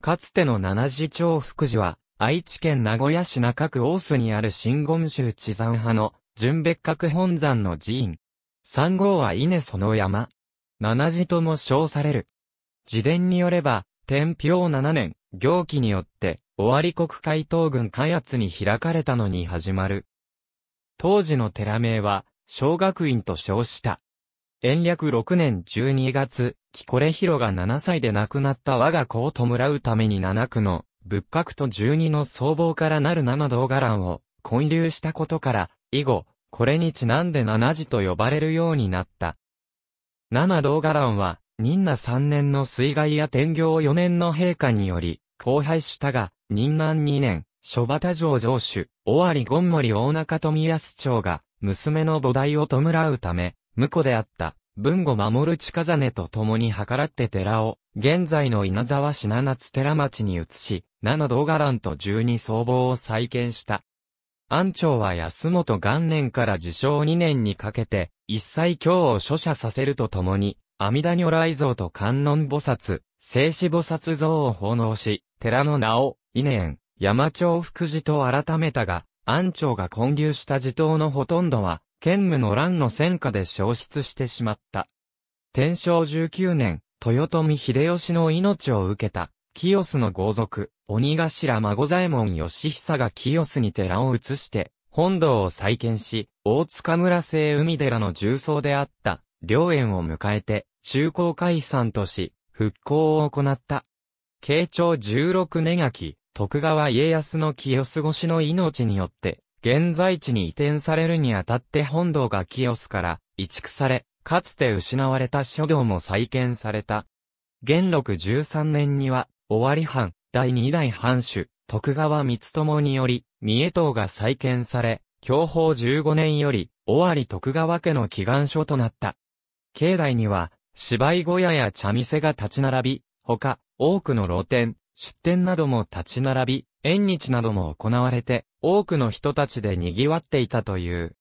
かつての七次長福寺は、愛知県名古屋市中区大須にある新言宗地山派の純別閣本山の寺院。三号は稲その山。七次とも称される。自伝によれば、天平七年、行基によって、尾張国海東軍開発に開かれたのに始まる。当時の寺名は、小学院と称した。延暦6年12月、木これ広が7歳で亡くなった我が子を弔うために7区の仏閣と12の僧帽からなる7道伽藍を混流したことから、以後、これにちなんで7字と呼ばれるようになった。7道伽藍は、忍那3年の水害や天行4年の陛下により、荒廃したが、忍南2年、諸畑城城主、尾張ゴンモリ大中富安町が、娘の母提を弔うため、婿であった、文後守近実と共に計らって寺を、現在の稲沢市七寺町に移し、七道伽藍と十二僧帽を再建した。安長は安本元年から受賞2年にかけて、一切経を書写させるとともに、阿弥陀如来像と観音菩薩、聖子菩薩像を奉納し、寺の名を、稲園、山町福寺と改めたが、安長が建立した寺頭のほとんどは、剣務の乱の戦火で消失してしまった。天正十九年、豊臣秀吉の命を受けた、清須の豪族、鬼頭孫左衛門義久が清須に寺を移して、本堂を再建し、大塚村製海寺の重曹であった、良縁を迎えて、中高解散とし、復興を行った。慶長十六年秋、徳川家康の清須越しの命によって、現在地に移転されるにあたって本堂が清須から移築され、かつて失われた書道も再建された。元禄13年には、尾張藩、第2代藩主、徳川光友により、三重島が再建され、享保15年より、尾張徳川家の祈願所となった。境内には、芝居小屋や茶店が立ち並び、他、多くの露店、出店なども立ち並び、縁日なども行われて、多くの人たちで賑わっていたという。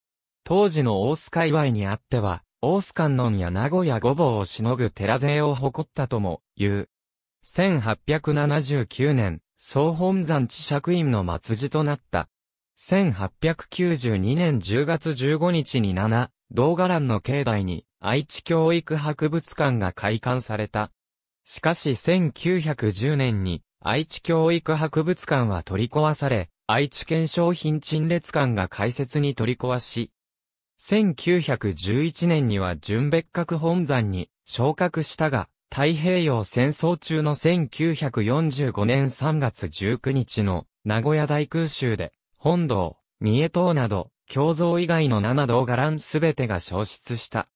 当時の大須界隈にあっては、大須観音や名古屋御坊をしのぐ寺勢を誇ったとも、言う。1879年、総本山地釈院の末寺となった。1892年10月15日に7、動画欄の境内に愛知教育博物館が開館された。しかし1910年に愛知教育博物館は取り壊され、愛知県商品陳列館が開設に取り壊し、1911年には純別格本山に昇格したが、太平洋戦争中の1945年3月19日の名古屋大空襲で、本堂、三重島など、共像以外の七道伽藍すべてが消失した。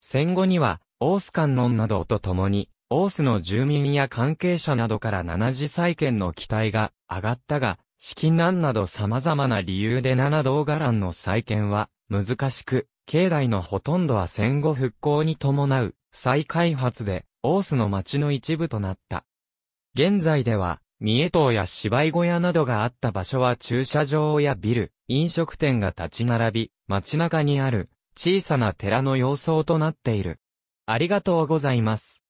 戦後には、大須観音などと共に、オースの住民や関係者などから7次再建の期待が上がったが、資金難など様々な理由で7道伽藍の再建は難しく、境内のほとんどは戦後復興に伴う再開発で、オースの町の一部となった。現在では、三重島や芝居小屋などがあった場所は駐車場やビル、飲食店が立ち並び、街中にある小さな寺の様相となっている。ありがとうございます。